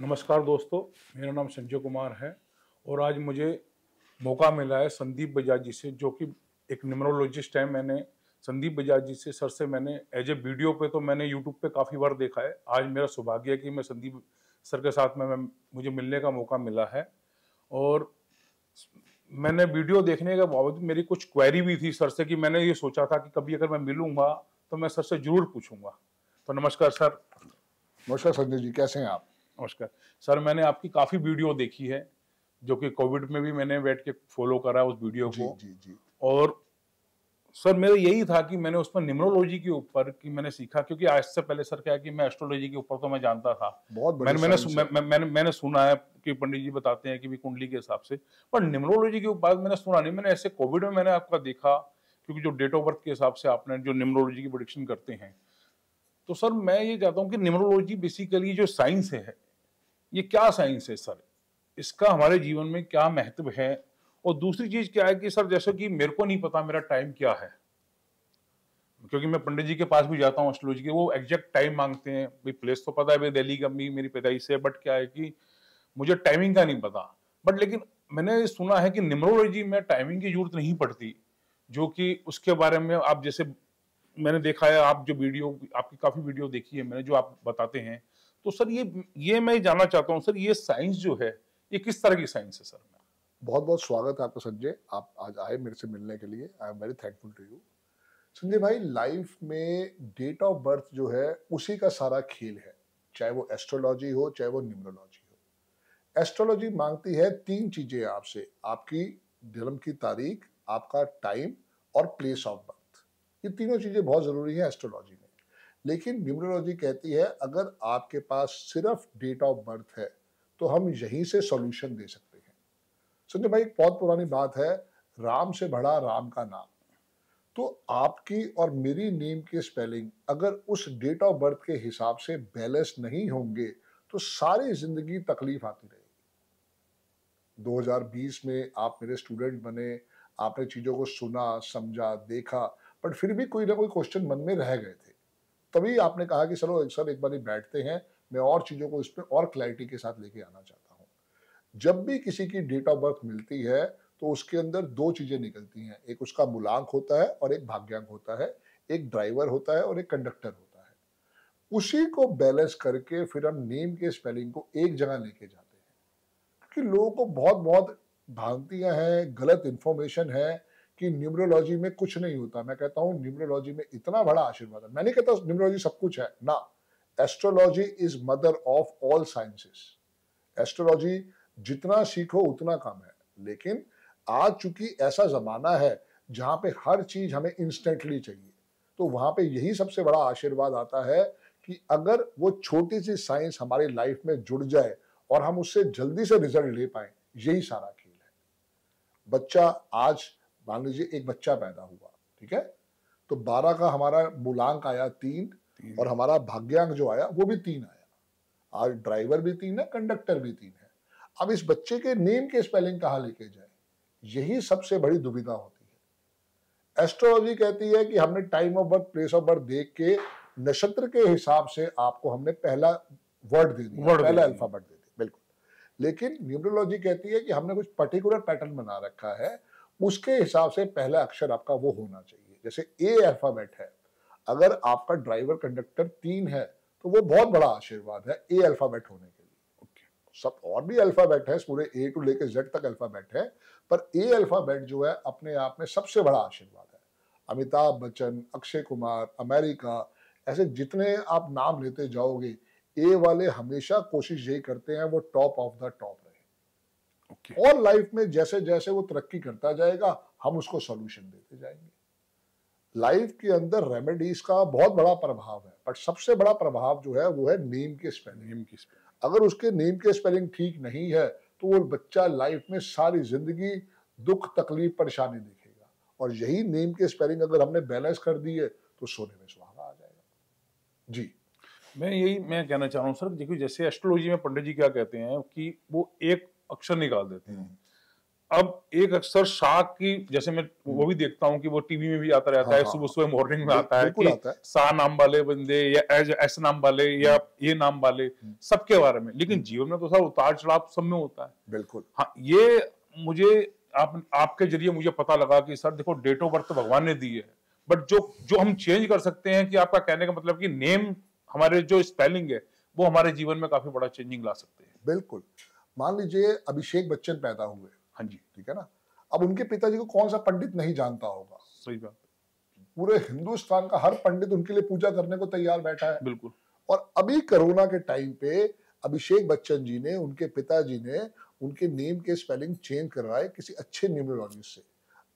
नमस्कार दोस्तों मेरा नाम संजय कुमार है और आज मुझे मौका मिला है संदीप बजाज जी से जो कि एक न्यूमरोलॉजिस्ट है मैंने संदीप बजाज जी से सर से मैंने एज ए वीडियो पे तो मैंने यूट्यूब पे काफ़ी बार देखा है आज मेरा सौभाग्य है कि मैं संदीप सर के साथ में मुझे मिलने का मौका मिला है और मैंने वीडियो देखने के बावजूद मेरी कुछ क्वेरी भी थी सर से कि मैंने ये सोचा था कि कभी अगर मैं मिलूंगा तो मैं सर से जरूर पूछूंगा तो नमस्कार सर नमस्कार संजय जी कैसे हैं आप नमस्कार सर मैंने आपकी काफी वीडियो देखी है जो कि कोविड में भी मैंने बैठ के फॉलो करा उस वीडियो को जी, जी. और सर मेरा यही था कि मैंने उसमें न्यूमरोलॉजी के ऊपर कि मैंने सीखा क्योंकि आज से पहले सर क्या कि मैं एस्ट्रोलॉजी के ऊपर तो मैं जानता था बहुत मैंने मैंने मैं, मैंने मैंने सुना है कि पंडित जी बताते हैं कि भी कुंडली के हिसाब से पर न्यूमरोलॉजी के ऊपर मैंने सुना नहीं मैंने ऐसे कोविड में मैंने आपका देखा क्योंकि जो डेट ऑफ बर्थ के हिसाब से आपने जो न्यूमरोलॉजी की प्रोडिक्शन करते हैं तो सर मैं ये चाहता हूँ कि न्यूमरोलॉजी बेसिकली जो साइंस है ये क्या साइंस है सर इसका हमारे जीवन में क्या महत्व है और दूसरी चीज क्या है कि सर जैसे कि मेरे को नहीं पता मेरा टाइम क्या है क्योंकि मैं पंडित जी के पास भी जाता हूँ एस्ट्रोलॉजी के वो एग्जैक्ट टाइम मांगते हैं भाई प्लेस तो पता है भाई दिल्ली का भी मेरी पैदाइश से बट क्या है कि मुझे टाइमिंग का नहीं पता बट लेकिन मैंने सुना है कि निमरोलॉजी में टाइमिंग की जरूरत नहीं पड़ती जो कि उसके बारे में आप जैसे मैंने देखा है आप जो वीडियो आपकी काफ़ी वीडियो देखी है मैंने जो आप बताते हैं तो सर ये ये मैं जानना चाहता हूँ सर ये साइंस जो है ये किस तरह की साइंस है सर बहुत बहुत स्वागत है आपका संजय आप आज आए मेरे से मिलने के लिए I am very thankful to you Sanjay भाई लाइफ में डेट ऑफ बर्थ जो है उसी का सारा खेल है चाहे वो एस्ट्रोलॉजी हो चाहे वो न्यूमरोलॉजी हो एस्ट्रोलॉजी मांगती है तीन चीज़ें आपसे आपकी जन्म की तारीख आपका टाइम और प्लेस ऑफ बर्थ ये तीनों चीज़ें बहुत ज़रूरी है एस्ट्रोलॉजी में लेकिन न्यूमरोलॉजी कहती है अगर आपके पास सिर्फ डेट ऑफ बर्थ है तो हम यहीं से सॉल्यूशन दे सकते हैं संजय भाई एक बहुत पुरानी बात है राम से बड़ा राम का नाम तो आपकी और मेरी नेम की स्पेलिंग अगर उस डेट ऑफ बर्थ के हिसाब से बैलेंस नहीं होंगे तो सारी जिंदगी तकलीफ आती रहेगी 2020 में आप मेरे स्टूडेंट बने आपने चीज़ों को सुना समझा देखा बट फिर भी कोई ना कोई क्वेश्चन मन में रह गए थे तभी आपने कहा कि चलो सर एक बार बैठते हैं मैं और चीज़ों को इस पर और क्लैरिटी के साथ लेके आना चाहता हूँ जब भी किसी की डेट ऑफ बर्थ मिलती है तो उसके अंदर दो चीज़ें निकलती हैं एक उसका मूलांक होता है और एक भाग्यांक होता है एक ड्राइवर होता है और एक कंडक्टर होता है उसी को बैलेंस करके फिर हम नेम के स्पेलिंग को एक जगह लेके जाते हैं क्योंकि लोगों को बहुत बहुत भ्रांतियां हैं गलत इंफॉर्मेशन है कि न्यूमरोलॉजी में कुछ नहीं होता मैं कहता हूँ न्यूमरोलॉजी में इतना बड़ा आशीर्वाद है मैं नहीं कहता न्यूमरोलॉजी सब कुछ है ना astrology is mother of all sciences astrology जितना सीखो उतना कम है लेकिन आज चूंकि ऐसा जमाना है जहां पे हर चीज हमें इंस्टेंटली चाहिए तो वहां पे यही सबसे बड़ा आशीर्वाद आता है कि अगर वो छोटी सी साइंस हमारी लाइफ में जुड़ जाए और हम उससे जल्दी से रिजल्ट ले पाए यही सारा खेल है बच्चा आज मान लीजिए एक बच्चा पैदा हुआ ठीक है तो बारह का हमारा मूलांक आया तीन और हमारा भाग्यांक जो आया वो भी तीन आया आज ड्राइवर भी तीन है कंडक्टर भी तीन है अब इस बच्चे के नेम के स्पेलिंग कहाँ लेके जाए यही सबसे बड़ी दुविधा होती है एस्ट्रोलॉजी कहती है कि हमने time of birth place of birth देख के नक्षत्र के हिसाब से आपको हमने पहला वर्ड दे दिया वर्ड पहला अल्फाबेट दे दिया बिल्कुल लेकिन न्यूमरोलॉजी कहती है कि हमने कुछ पर्टिकुलर पैटर्न बना रखा है उसके हिसाब से पहला अक्षर आपका वो होना चाहिए जैसे ए अल्फाबेट है अगर आपका ड्राइवर कंडक्टर तीन है तो वो बहुत बड़ा आशीर्वाद है ए अल्फाबेट होने के लिए ओके सब और भी अल्फाबेट है पूरे ए टू लेके जेड तक अल्फाबेट है पर ए अल्फाबेट जो है अपने आप में सबसे बड़ा आशीर्वाद है अमिताभ बच्चन अक्षय कुमार अमेरिका ऐसे जितने आप नाम लेते जाओगे ए वाले हमेशा कोशिश यही करते हैं वो टॉप ऑफ द टॉप और लाइफ में जैसे जैसे वो तरक्की करता जाएगा हम उसको सोल्यूशन देते जाएंगे लाइफ के अंदर रेमेडीज का बहुत बड़ा प्रभाव है बट सबसे बड़ा प्रभाव जो है वो है नेम के स्पेलिंग नेम की स्पेलिंग अगर उसके नेम के स्पेलिंग ठीक नहीं है तो वो बच्चा लाइफ में सारी जिंदगी दुख तकलीफ परेशानी देखेगा और यही नेम के स्पेलिंग अगर हमने बैलेंस कर दिए तो सोने में सुहागा आ जाएगा जी मैं यही मैं कहना चाह रहा हूँ सर देखिए जैसे एस्ट्रोलॉजी में पंडित जी क्या कहते हैं कि वो एक अक्षर निकाल देते हैं हम्म। अब एक अक्षर शाह की जैसे मैं वो भी देखता हूँ कि वो टीवी में भी आता रहता हाँ, है हाँ। सुबह सुबह मॉर्निंग में आता है कि शाह नाम वाले बंदे या एस नाम वाले या हम्म। ये नाम वाले हम्म। सबके बारे में लेकिन जीवन में तो सर उतार चढ़ाव सब में होता है बिल्कुल हाँ ये मुझे आप आपके जरिए मुझे पता लगा कि सर देखो डेट ऑफ बर्थ तो भगवान ने दी है बट जो जो हम चेंज कर सकते हैं कि आपका कहने का मतलब कि नेम हमारे जो स्पेलिंग है वो हमारे जीवन में काफी बड़ा चेंजिंग ला सकते हैं बिल्कुल मान लीजिए अभिषेक बच्चन पैदा हुए हाँ जी ठीक है ना अब उनके पिताजी को कौन सा पंडित नहीं जानता होगा सही बात पूरे हिंदुस्तान का हर पंडित उनके लिए पूजा करने को तैयार बैठा है बिल्कुल और अभी कोरोना के टाइम पे अभिषेक बच्चन जी ने उनके पिताजी ने उनके नेम के स्पेलिंग चेंज करवाए किसी अच्छे न्यूमरोलॉजिस्ट से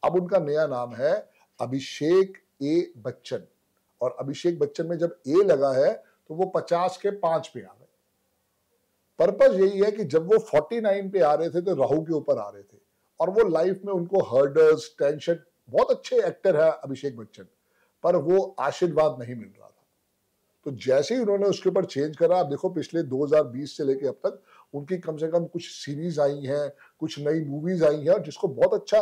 अब उनका नया नाम है अभिषेक ए बच्चन और अभिषेक बच्चन में जब ए लगा है तो वो पचास के पांच पे आ पर्पज यही है कि जब वो 49 पे आ रहे थे तो राहु के ऊपर आ रहे थे और वो लाइफ में उनको हर्डर्स टेंशन बहुत अच्छे एक्टर है अभिषेक बच्चन पर वो आशीर्वाद नहीं मिल रहा था तो जैसे ही उन्होंने उसके ऊपर चेंज करा आप देखो पिछले 2020 से लेके अब तक उनकी कम से कम कुछ सीरीज आई हैं कुछ नई मूवीज आई हैं और जिसको बहुत अच्छा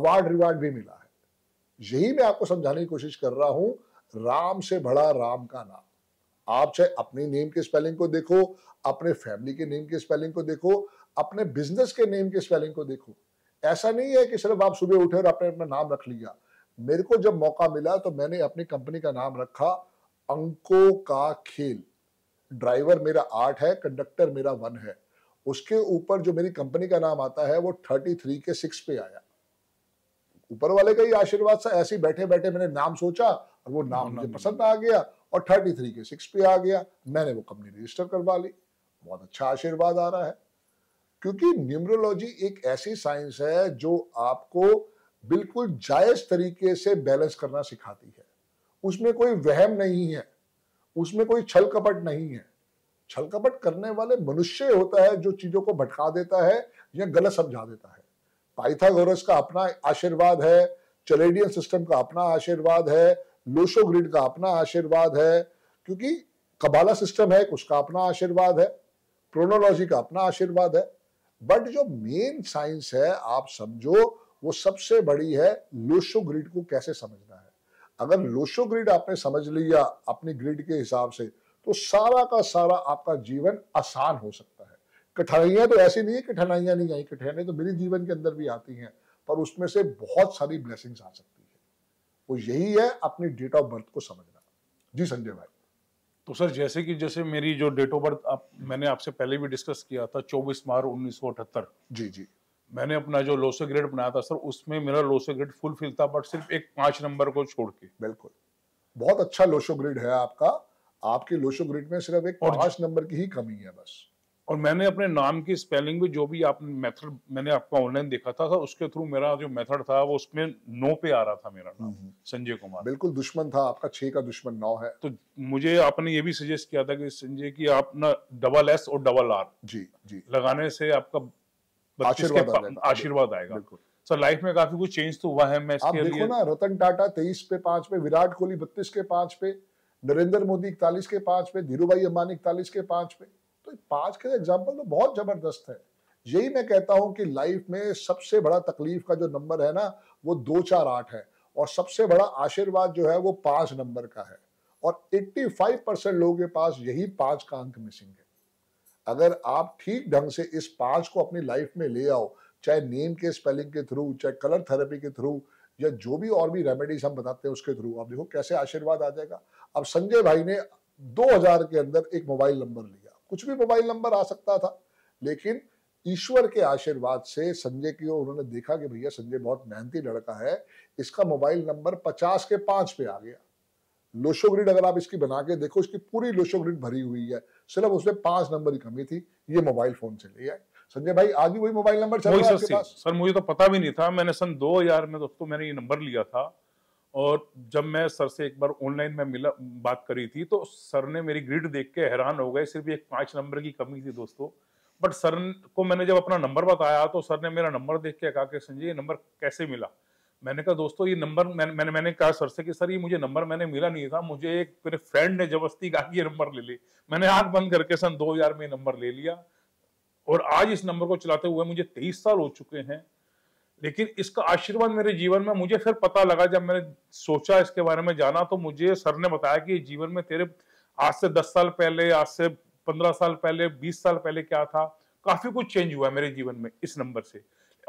अवार्ड रिवार्ड भी मिला है यही मैं आपको समझाने की कोशिश कर रहा हूं राम से बड़ा राम का नाम आप चाहे अपने नेम के स्पेलिंग को देखो अपने फैमिली के नेम के स्पेलिंग को देखो अपने बिजनेस के नेम के स्पेलिंग को देखो ऐसा नहीं है कि सिर्फ आप सुबह उठे और आपने अपना नाम रख लिया मेरे को जब मौका मिला तो मैंने अपनी कंपनी का नाम रखा अंको का खेल ड्राइवर मेरा आठ है कंडक्टर मेरा वन है उसके ऊपर जो मेरी कंपनी का नाम आता है वो थर्टी थ्री के सिक्स पे आया ऊपर वाले का ही आशीर्वाद सा ऐसे बैठे बैठे मैंने नाम सोचा और वो नाम मुझे पसंद आ गया और थर्टी थ्री के सिक्स पे आ गया मैंने वो कंपनी रजिस्टर करवा ली बहुत अच्छा आशीर्वाद आ रहा है क्योंकि न्यूमरोलॉजी एक ऐसी साइंस है जो आपको बिल्कुल जायज तरीके से बैलेंस करना सिखाती है उसमें कोई वहम नहीं है उसमें कोई छल कपट नहीं है छल कपट करने वाले मनुष्य होता है जो चीजों को भटका देता है या गलत समझा देता है पाइथागोरस का अपना आशीर्वाद है चलेडियन सिस्टम का अपना आशीर्वाद है लोशो ग्रिड का अपना आशीर्वाद है क्योंकि कबाला सिस्टम है उसका अपना आशीर्वाद है प्रोनोलॉजी का अपना आशीर्वाद है बट जो मेन साइंस है आप समझो वो सबसे बड़ी है लोशो ग्रिड को कैसे समझना है अगर लोशो ग्रिड आपने समझ लिया अपनी ग्रिड के हिसाब से तो सारा का सारा आपका जीवन आसान हो सकता है कठिनाइयां तो ऐसी नहीं है कठिनाइयां नहीं आई कठिनाइयां तो मेरे जीवन के अंदर भी आती हैं पर उसमें से बहुत सारी ब्लेसिंग्स आ सकती है वो यही है अपनी डेट ऑफ बर्थ को समझना जी संजय भाई तो सर जैसे कि जैसे मेरी जो डेट ऑफ बर्थ आप मैंने आपसे पहले भी डिस्कस किया था 24 मार्च उन्नीस जी जी मैंने अपना जो लोसे ग्रेड बनाया था सर उसमें मेरा लोसे ग्रेड फुलफिल था बट सिर्फ एक पांच नंबर को छोड़ के बिल्कुल बहुत अच्छा लोशो ग्रेड है आपका आपके लोशो ग्रेड में सिर्फ एक पांच नंबर की ही कमी है बस और मैंने अपने नाम की स्पेलिंग भी जो भी आप मेथड मैंने आपका ऑनलाइन देखा था, था उसके थ्रू मेरा जो मेथड था वो उसमें नो पे आ रहा था मेरा नाम हम्म, हम्म। संजय कुमार बिल्कुल दुश्मन था आपका छः का दुश्मन नौ है तो मुझे आपने ये भी सजेस्ट किया था कि संजय की आप ना डबल एस और डबल आर जी जी लगाने से आपका आशीर्वाद आशीर्वाद आएगा बिल्कुल सर लाइफ में काफी कुछ चेंज तो हुआ है मैं आप देखो ना रतन टाटा तेईस पे पांच पे विराट कोहली बत्तीस के पांच पे नरेंद्र मोदी इकतालीस के पांच पे धीरू भाई अंबानी इकतालीस के पांच पे तो पांच के एग्जाम्पल तो बहुत जबरदस्त है यही मैं कहता हूं कि लाइफ में सबसे बड़ा तकलीफ का जो नंबर है ना वो दो चार आठ है और सबसे बड़ा आशीर्वाद जो है वो पांच नंबर का है और 85 परसेंट लोगों के पास यही पांच का अंक मिसिंग है अगर आप ठीक ढंग से इस पांच को अपनी लाइफ में ले आओ चाहे नेम के स्पेलिंग के थ्रू चाहे कलर थेरेपी के थ्रू या जो भी और भी रेमेडीज हम बताते हैं उसके थ्रू आप देखो कैसे आशीर्वाद आ जाएगा अब संजय भाई ने 2000 के अंदर एक मोबाइल नंबर लिया कुछ भी मोबाइल नंबर आ सकता था लेकिन ईश्वर के आशीर्वाद से संजय की ओर उन्होंने देखा कि भैया संजय बहुत मेहनती लड़का है इसका मोबाइल नंबर पचास के पांच पे आ गया लोशो ग्रिड अगर आप इसकी बना के देखो इसकी पूरी लोशो ग्रिड भरी हुई है सिर्फ उसमें पांच नंबर की कमी थी ये मोबाइल फोन से ले आए संजय भाई आज भी वही मोबाइल नंबर चल रहा है आपके पास सर मुझे तो पता भी नहीं था मैंने सन 2000 में दोस्तों मैंने ये नंबर लिया था और जब मैं सर से एक बार ऑनलाइन में मिला बात करी थी तो सर ने मेरी ग्रिड देख के हैरान हो गए सिर्फ एक पाँच नंबर की कमी थी दोस्तों बट सर को मैंने जब अपना नंबर बताया तो सर ने मेरा नंबर देख के कहा कि संजय ये नंबर कैसे मिला मैंने कहा दोस्तों ये नंबर मैंने मैंने मैंने कहा सर से कि सर ये मुझे नंबर मैंने मिला नहीं था मुझे एक मेरे फ्रेंड ने जबरस्ती कहा कि ये नंबर ले ली मैंने आंख बंद करके सन दो हजार में नंबर ले लिया और आज इस नंबर को चलाते हुए मुझे तेईस साल हो चुके हैं लेकिन इसका आशीर्वाद मेरे जीवन में मुझे फिर पता लगा जब मैंने सोचा इसके बारे में जाना तो मुझे सर ने बताया कि जीवन में तेरे आज से दस साल पहले आज से पंद्रह साल पहले बीस साल पहले क्या था काफी कुछ चेंज हुआ है मेरे जीवन में इस नंबर से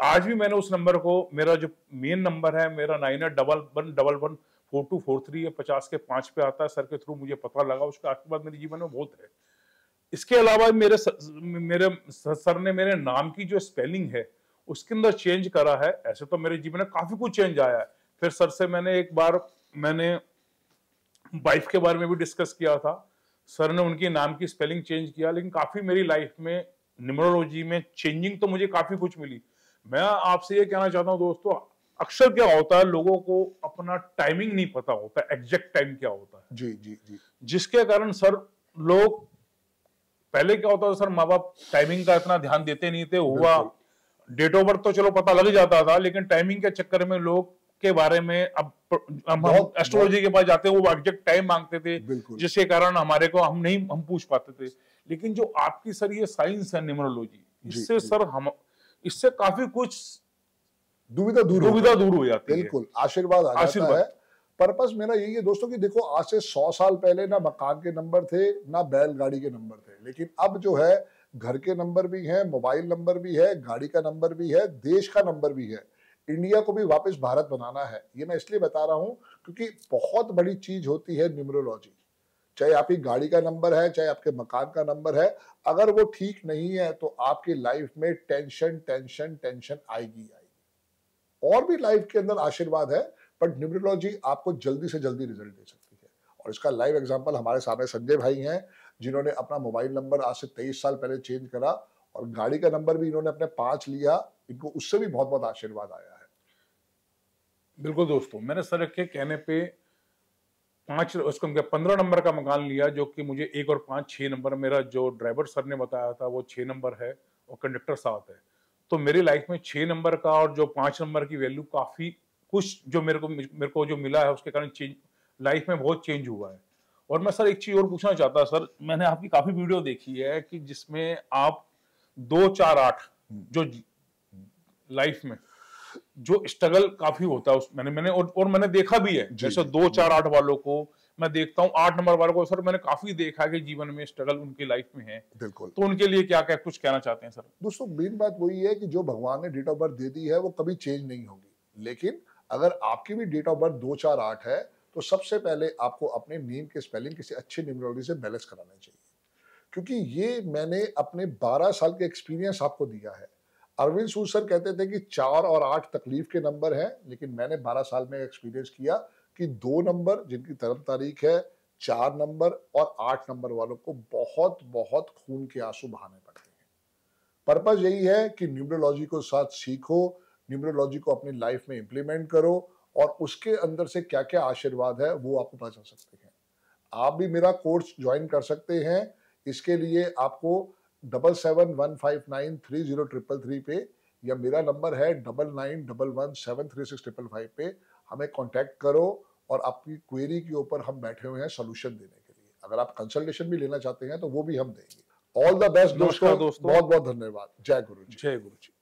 आज भी मैंने उस नंबर को मेरा जो मेन नंबर है मेरा nine double one double one four two four three या पचास के पांच पे आता है सर के थ्रू मुझे पता लगा उसका आशीर्वाद मेरे जीवन में बहुत है इसके अलावा मेरे सर, मेरे सर ने मेरे नाम की जो स्पेलिंग है उसके अंदर चेंज करा है ऐसे तो मेरे जीवन में काफी कुछ चेंज आया है फिर सर से मैंने एक बार मैंने वाइफ के बारे में भी डिस्कस किया था सर ने उनके नाम की स्पेलिंग चेंज किया लेकिन काफी मेरी लाइफ में न्यूमरोलॉजी में चेंजिंग तो मुझे काफी कुछ मिली मैं आपसे ये कहना चाहता हूँ दोस्तों अक्सर क्या होता है लोगों को अपना टाइमिंग नहीं पता होता एग्जैक्ट टाइम क्या होता है जी जी जी जिसके कारण सर लोग पहले क्या होता था सर माँ बाप टाइमिंग का इतना ध्यान देते नहीं थे हुआ डेट ऑफ बर्थ तो चलो पता लग जाता था लेकिन टाइमिंग के चक्कर में लोग के बारे में अब एस्ट्रोलॉजी के पास जाते वो एग्जैक्ट टाइम मांगते थे जिसके कारण हमारे को हम नहीं हम पूछ पाते थे लेकिन जो आपकी सर ये साइंस है न्यूमरोलॉजी इससे सर हम इससे काफी कुछ दुविधा दूर दुविधा दूर हो जाती है बिल्कुल आशीर्वाद आशीर्वाद जाता है पर्पस मेरा यही है दोस्तों कि देखो आज से सौ साल पहले ना मकान के नंबर थे ना बैलगाड़ी के नंबर थे लेकिन अब जो है घर के नंबर भी हैं मोबाइल नंबर भी है गाड़ी का नंबर भी है देश का नंबर भी है इंडिया को भी वापस भारत बनाना है ये मैं इसलिए बता रहा हूँ क्योंकि बहुत बड़ी चीज होती है न्यूमरोलॉजी चाहे आपकी गाड़ी का नंबर है चाहे आपके मकान का नंबर है अगर वो ठीक नहीं है तो आपकी लाइफ में टेंशन टेंशन टेंशन आएगी आएगी और भी लाइफ के अंदर आशीर्वाद है बट न्यूमरोलॉजी आपको जल्दी से जल्दी रिजल्ट दे सकती है और इसका लाइव एग्जाम्पल हमारे सामने संजय भाई हैं जिन्होंने अपना मोबाइल नंबर आज से तेईस साल पहले चेंज करा और गाड़ी का नंबर भी इन्होंने अपने पांच लिया इनको उससे भी बहुत बहुत आशीर्वाद आया है बिल्कुल दोस्तों मैंने सर के कहने पे पांच उसको पंद्रह नंबर का मकान लिया जो कि मुझे एक और पांच छह नंबर मेरा जो ड्राइवर सर ने बताया था वो छह नंबर है और कंडक्टर सात है तो मेरी लाइफ में छह नंबर का और जो पांच नंबर की वैल्यू काफी कुछ जो मेरे को मेरे को जो मिला है उसके कारण चेंज लाइफ में बहुत चेंज हुआ है और मैं सर एक चीज और पूछना चाहता सर मैंने आपकी काफी वीडियो देखी है कि जिसमें आप दो चार आठ जो लाइफ में जो स्ट्रगल काफी होता है उस मैंने मैंने और, और मैंने देखा भी है जैसे दो चार आठ वालों को मैं देखता हूँ आठ नंबर वालों को सर मैंने काफी देखा कि जीवन में स्ट्रगल उनकी लाइफ में है बिल्कुल तो उनके लिए क्या क्या कुछ कहना चाहते हैं सर दोस्तों मेन बात वही है कि जो भगवान ने डेट ऑफ बर्थ दे दी है वो कभी चेंज नहीं होगी लेकिन अगर आपकी भी डेट ऑफ बर्थ दो चार आठ है तो सबसे पहले आपको अपने नेम के स्पेलिंग किसी अच्छे न्यूमरोलॉजी से बैलेंस कराना चाहिए क्योंकि ये मैंने अपने 12 साल के एक्सपीरियंस आपको दिया है अरविंद सूद सर कहते थे कि चार और आठ तकलीफ के नंबर हैं लेकिन मैंने 12 साल में एक्सपीरियंस किया कि दो नंबर जिनकी तरम तारीख है चार नंबर और आठ नंबर वालों को बहुत बहुत खून के आंसू बहाने पड़ते हैं पर्पज़ यही है कि न्यूमरोलॉजी को साथ सीखो न्यूमरोलॉजी को अपनी लाइफ में इम्प्लीमेंट करो और उसके अंदर से क्या क्या आशीर्वाद है वो आपको पता चल सकते हैं आप भी मेरा कोर्स ज्वाइन कर सकते हैं इसके लिए आपको double seven one five nine three zero triple three पे या मेरा नंबर है double nine double one seven three six triple five पे हमें कॉन्टेक्ट करो और आपकी क्वेरी के ऊपर हम बैठे हुए हैं सोल्यूशन देने के लिए अगर आप कंसल्टेशन भी लेना चाहते हैं तो वो भी हम देंगे ऑल द बेस्ट दोस्तों दोस्तों बहुत बहुत धन्यवाद जय गुरु जय गुरु जी